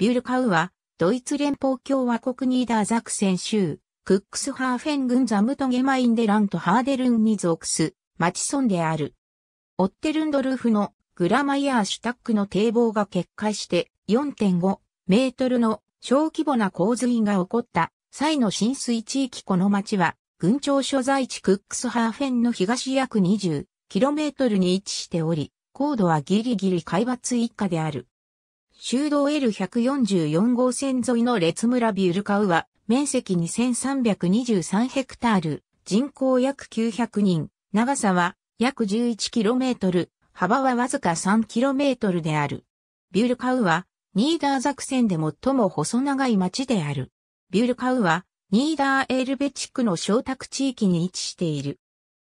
ビュルカウは、ドイツ連邦共和国ニーダーザクセン州、クックスハーフェン軍ザムトゲマインデラントハーデルンに属す、町村である。オッテルンドルフのグラマイヤーシュタックの堤防が決壊して4.5メートルの小規模な洪水が起こった際の浸水地域この町は、郡庁所在地クックスハーフェンの東約2 0トルに位置しており、高度はギリギリ海抜以下である。修道 L144 号線沿いの列村ビュルカウは、面積2323ヘクタール、人口約900人、長さは約 11km、幅はわずか 3km である。ビュルカウは、ニーダーザクセンで最も細長い町である。ビュルカウは、ニーダーエルベ地区の小宅地域に位置している。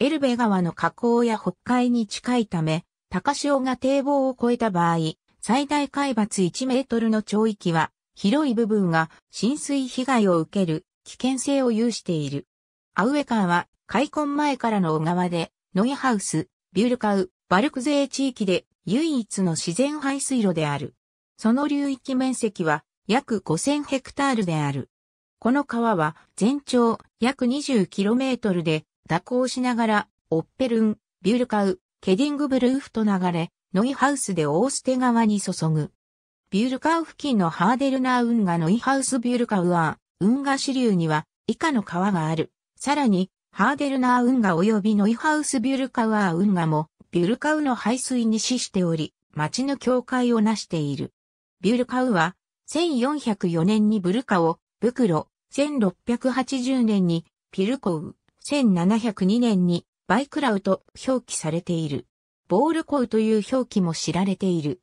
エルベ川の河口や北海に近いため、高潮が堤防を越えた場合、最大海抜1メートルの潮域は、広い部分が浸水被害を受ける危険性を有している。アウエカーは、開墾前からの小川で、ノイハウス、ビュルカウ、バルクゼー地域で唯一の自然排水路である。その流域面積は約5000ヘクタールである。この川は全長約2 0トルで蛇行しながらオッペルン、ビュルカウ、ケディングブルーフと流れ、ノイハウスでオーステ川に注ぐ。ビュルカウ付近のハーデルナー運河ノイハウスビュルカウアー、運河支流には以下の川がある。さらに、ハーデルナー運河及びノイハウスビュルカウアー運河も、ビュルカウの排水に死しており、町の境界を成している。ビュルカウは、1404年にブルカを、ブクロ、1680年にピルコウ、1702年にバイクラウと表記されている。ボールコウという表記も知られている。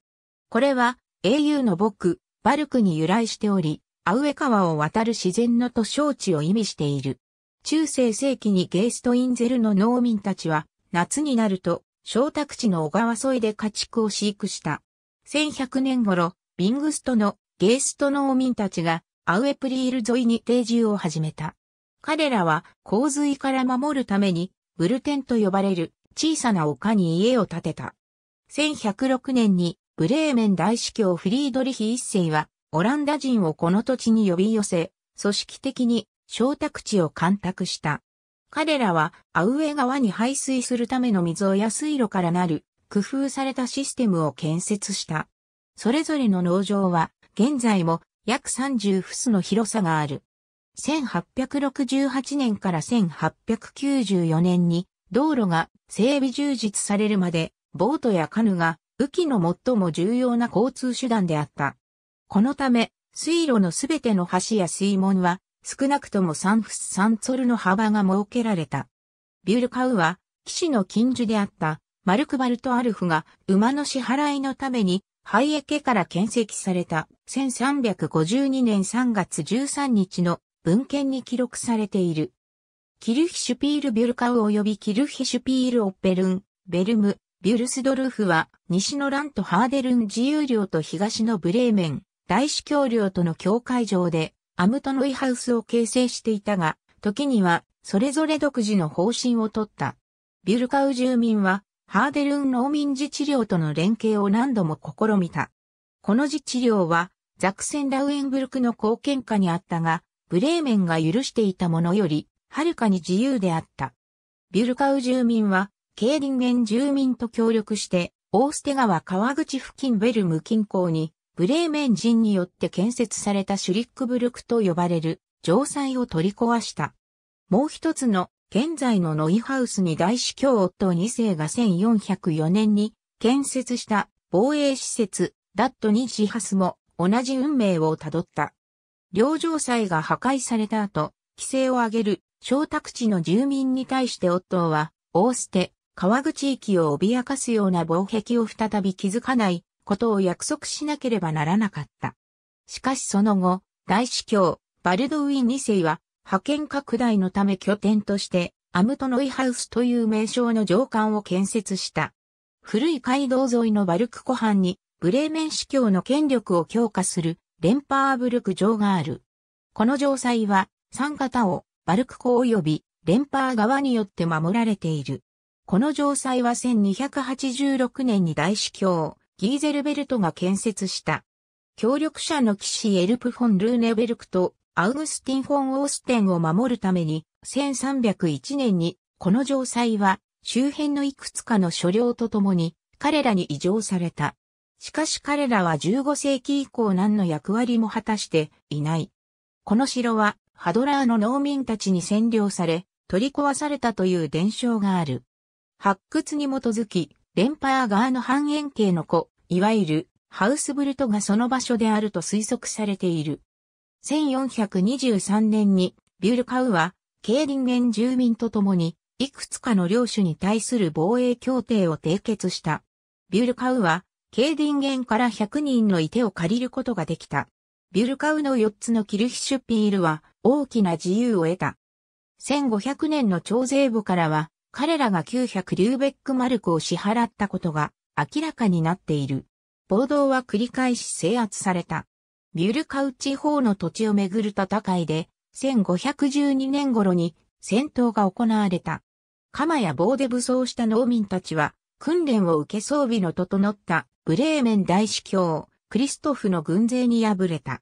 これは、英雄の僕、バルクに由来しており、アウエ川を渡る自然の図書地を意味している。中世世紀にゲーストインゼルの農民たちは、夏になると、小宅地の小川沿いで家畜を飼育した。1100年頃、ビングストのゲースト農民たちがアウエプリール沿いに定住を始めた。彼らは洪水から守るためにブルテンと呼ばれる小さな丘に家を建てた。1106年にブレーメン大司教フリードリヒ一世はオランダ人をこの土地に呼び寄せ、組織的に小宅地を干拓した。彼らはアウエ川に排水するための水をや水路からなる工夫されたシステムを建設した。それぞれの農場は現在も約30フスの広さがある。1868年から1894年に道路が整備充実されるまで、ボートやカヌが、雨季の最も重要な交通手段であった。このため、水路のすべての橋や水門は、少なくとも3フス3ツォルの幅が設けられた。ビュルカウは、騎士の近所であった、マルクバルト・アルフが馬の支払いのために、ハイエケから建設された1352年3月13日の文献に記録されている。キルヒシュピールビュルカウ及びキルヒシュピールオッペルン、ベルム、ビュルスドルフは、西のラントハーデルン自由領と東のブレーメン、大司教領との境界上で、アムトノイハウスを形成していたが、時には、それぞれ独自の方針をとった。ビュルカウ住民は、ハーデルン農民自治領との連携を何度も試みた。この自治領は、ザクセンラウエンブルクの貢献下にあったが、ブレーメンが許していたものより、はるかに自由であった。ビュルカウ住民は、ケーリンゲン住民と協力して、オーステ川川口付近ベルム近郊に、ブレーメン人によって建設されたシュリックブルクと呼ばれる城塞を取り壊した。もう一つの現在のノイハウスに大司教夫2世が1404年に建設した防衛施設ダットニジハスも同じ運命をたどった。領城塞が破壊された後、規制を上げる小宅地の住民に対して夫は、大捨て、川口駅域を脅かすような防壁を再び築かないことを約束しなければならなかった。しかしその後、大司教、バルドウィン2世は、派遣拡大のため拠点として、アムトノイハウスという名称の上官を建設した。古い街道沿いのバルク湖畔に、ブレーメン司教の権力を強化する、レンパーブルク城がある。この城塞は、三型をバルク湖及び連覇パーによって守られている。この城塞は1286年に大司教、ギーゼルベルトが建設した。協力者の騎士エルプ・フォン・ルーネベルクとアウグスティン・フォン・オーステンを守るために、1301年に、この城塞は周辺のいくつかの所領とともに彼らに移譲された。しかし彼らは15世紀以降何の役割も果たしていない。この城はハドラーの農民たちに占領され、取り壊されたという伝承がある。発掘に基づき、レンパー側の半円形の子、いわゆるハウスブルトがその場所であると推測されている。1423年にビュルカウは、ケーンゲン住民と共に、いくつかの領主に対する防衛協定を締結した。ビュルカウは、ケーンゲンから100人のいてを借りることができた。ビュルカウの4つのキルヒシュピールは、大きな自由を得た。1500年の徴税簿からは、彼らが900リューベックマルクを支払ったことが明らかになっている。暴動は繰り返し制圧された。ビュルカウ地方の土地をめぐる戦いで、1512年頃に戦闘が行われた。鎌や棒で武装した農民たちは、訓練を受け装備の整ったブレーメン大司教、クリストフの軍勢に敗れた。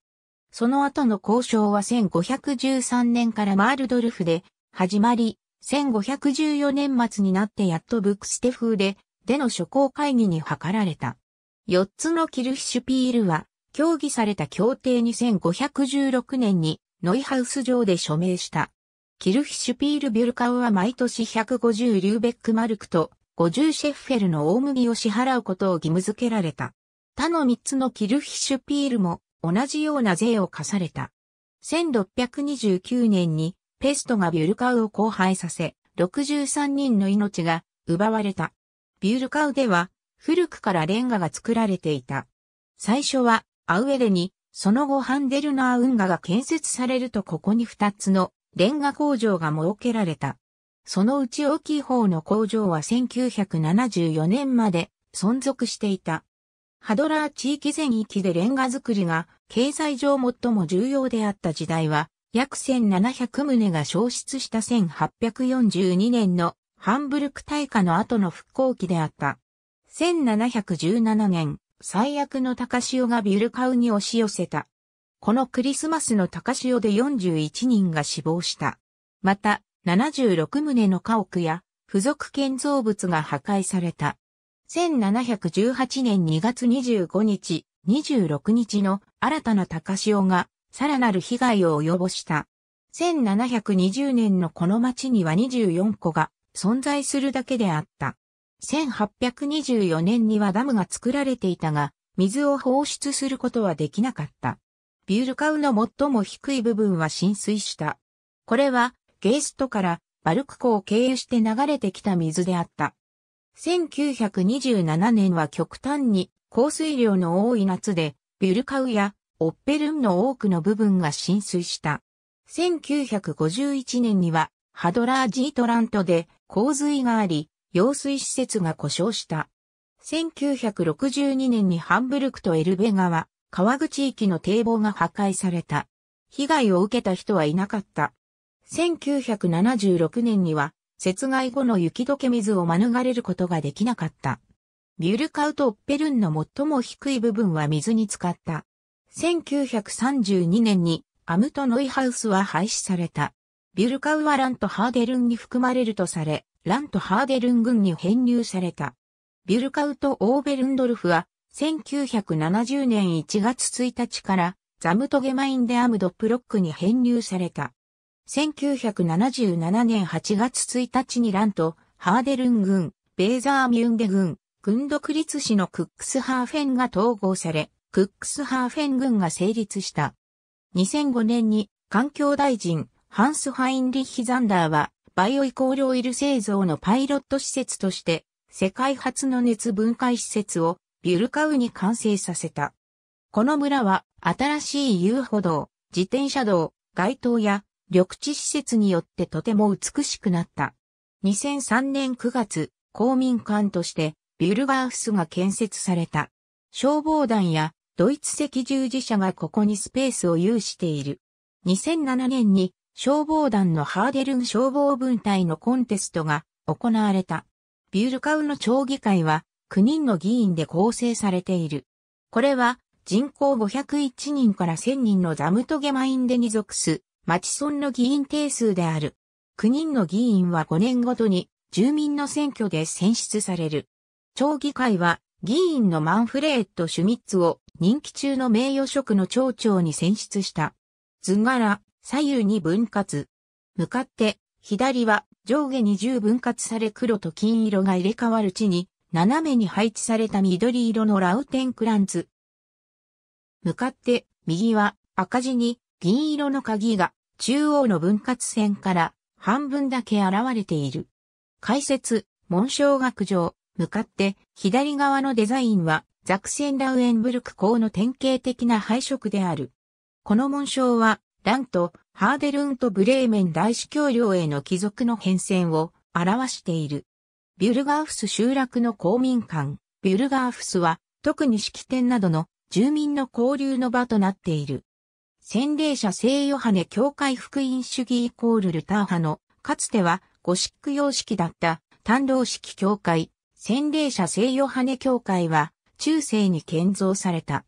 その後の交渉は1513年からマールドルフで始まり、1514年末になってやっとブックステ風で、での諸行会議に図られた。4つのキルヒシュピールは、協議された協定に1516年に、ノイハウス上で署名した。キルヒシュピールビュルカウは毎年150リューベックマルクと50シェッフェルの大麦を支払うことを義務付けられた。他の3つのキルヒシュピールも同じような税を課された。1629年にペストがビュルカウを荒廃させ、63人の命が奪われた。ビュルカウでは古くからレンガが作られていた。最初はアウエレに、その後ハンデルナー運河が建設されるとここに2つのレンガ工場が設けられた。そのうち大きい方の工場は1974年まで存続していた。ハドラー地域全域でレンガ作りが経済上最も重要であった時代は、約1700棟が消失した1842年のハンブルク大火の後の復興期であった。1717年、最悪の高潮がビルカウに押し寄せた。このクリスマスの高潮で41人が死亡した。また、76棟の家屋や付属建造物が破壊された。1718年2月25日、26日の新たな高潮が、さらなる被害を及ぼした。1720年のこの町には24個が存在するだけであった。1824年にはダムが作られていたが、水を放出することはできなかった。ビュールカウの最も低い部分は浸水した。これはゲーストからバルク湖を経由して流れてきた水であった。1927年は極端に降水量の多い夏で、ビュルカウやオッペルンの多くの部分が浸水した。1951年にはハドラージートラントで洪水があり、用水施設が故障した。1962年にハンブルクとエルベ川、川口域の堤防が破壊された。被害を受けた人はいなかった。1976年には雪害後の雪解け水を免れることができなかった。ビュルカウト・オッペルンの最も低い部分は水に浸かった。1932年にアムトノイハウスは廃止された。ビュルカウはラント・ハーデルンに含まれるとされ、ラント・ハーデルン軍に編入された。ビュルカウト・オーベルンドルフは1970年1月1日からザムトゲマインデアムド・プロックに編入された。1977年8月1日にランとハーデルン軍、ベーザーミュンデ軍、軍独立市のクックスハーフェンが統合され、クックスハーフェン軍が成立した。2005年に環境大臣、ハンス・ハインリッヒ・ザンダーは、バイオイコールオイル製造のパイロット施設として、世界初の熱分解施設をビュルカウに完成させた。この村は新しい遊歩道、自転車道、街灯や緑地施設によってとても美しくなった。2003年9月、公民館としてビュルガーフスが建設された。消防団やドイツ赤十字社がここにスペースを有している。2007年に消防団のハーデルン消防分隊のコンテストが行われた。ビュルカウの町議会は9人の議員で構成されている。これは人口501人から1000人のザムトゲマインデに属す町村の議員定数である。9人の議員は5年ごとに住民の選挙で選出される。町議会は議員のマンフレーット・シュミッツを任期中の名誉職の町長に選出した。図柄、左右に分割。向かって、左は上下に10分割され黒と金色が入れ替わる地に、斜めに配置された緑色のラウテンクランツ。向かって、右は赤字に銀色の鍵が中央の分割線から半分だけ現れている。解説、紋章学上、向かって左側のデザインはザクセンラウエンブルク校の典型的な配色である。この紋章は、ランとハーデルンとブレーメン大司教領への帰属の変遷を表している。ビュルガーフス集落の公民館、ビュルガーフスは特に式典などの住民の交流の場となっている。洗礼者聖ヨハネ教会福音主義イコールルター派の、かつてはゴシック様式だった単老式教会、洗礼者聖ヨハネ教会は中世に建造された。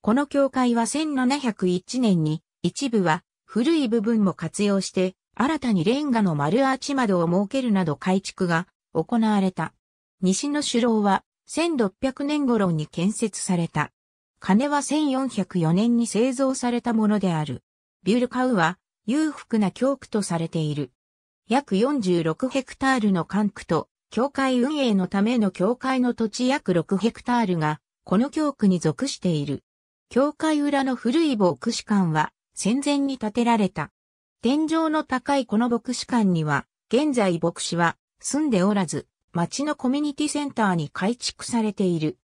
この教会は1701年に一部は古い部分も活用して新たにレンガの丸アーチ窓を設けるなど改築が行われた。西の首楼は1600年頃に建設された。金は1404年に製造されたものである。ビュルカウは裕福な教区とされている。約46ヘクタールの管区と、教会運営のための教会の土地約6ヘクタールが、この教区に属している。教会裏の古い牧師館は、戦前に建てられた。天井の高いこの牧師館には、現在牧師は住んでおらず、町のコミュニティセンターに改築されている。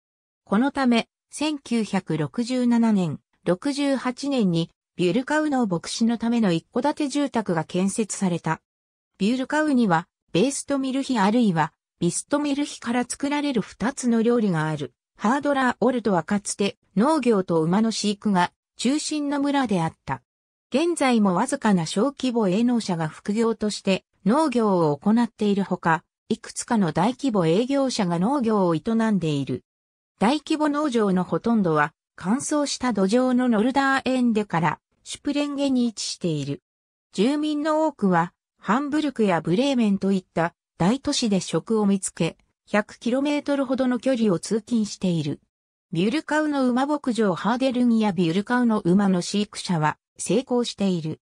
このため、1967年、68年にビュルカウの牧師のための一戸建て住宅が建設された。ビュルカウには、ベーストミルヒあるいは、ビストミルヒから作られる二つの料理がある。ハードラーオルトはかつて農業と馬の飼育が中心の村であった。現在もわずかな小規模営農者が副業として農業を行っているほか、いくつかの大規模営業者が農業を営んでいる。大規模農場のほとんどは乾燥した土壌のノルダーエンデからシュプレンゲに位置している。住民の多くはハンブルクやブレーメンといった大都市で食を見つけ、100km ほどの距離を通勤している。ビュルカウの馬牧場ハーデルニやビュルカウの馬の飼育者は成功している。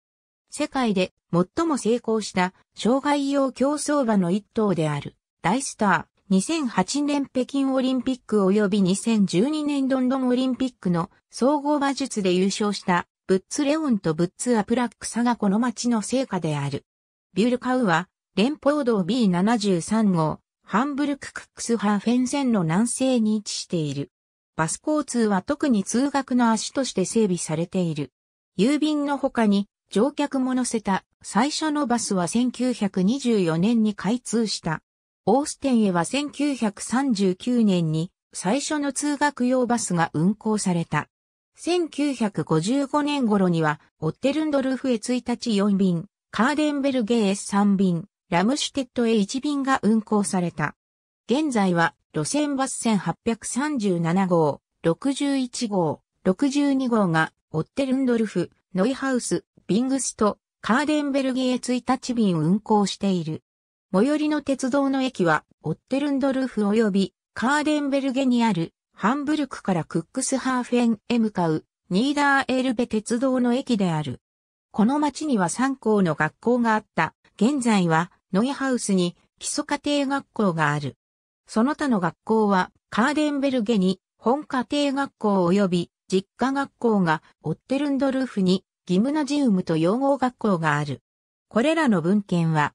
世界で最も成功した障害用競走馬の一頭である、大スタ2008年北京オリンピック及び2012年ロンドンオリンピックの総合馬術で優勝したブッツレオンとブッツアプラックサがこの町の成果である。ビュルカウは連邦道 B73 号、ハンブルク・クックスハーフェン線の南西に位置している。バス交通は特に通学の足として整備されている。郵便の他に乗客も乗せた最初のバスは1924年に開通した。オーステンへは1939年に最初の通学用バスが運行された。1955年頃には、オッテルンドルフへ1日4便、カーデンベルゲへ3便、ラムシュテットへ1便が運行された。現在は、路線バス線837号、61号、62号が、オッテルンドルフ、ノイハウス、ビングスト、カーデンベルゲへ1日便運行している。最寄りの鉄道の駅は、オッテルンドルフ及びカーデンベルゲにある、ハンブルクからクックスハーフェンへ向かう、ニーダーエルベ鉄道の駅である。この町には3校の学校があった。現在は、ノイハウスに基礎家庭学校がある。その他の学校は、カーデンベルゲに本家庭学校及び実家学校が、オッテルンドルフにギムナジウムと養護学校がある。これらの文献は、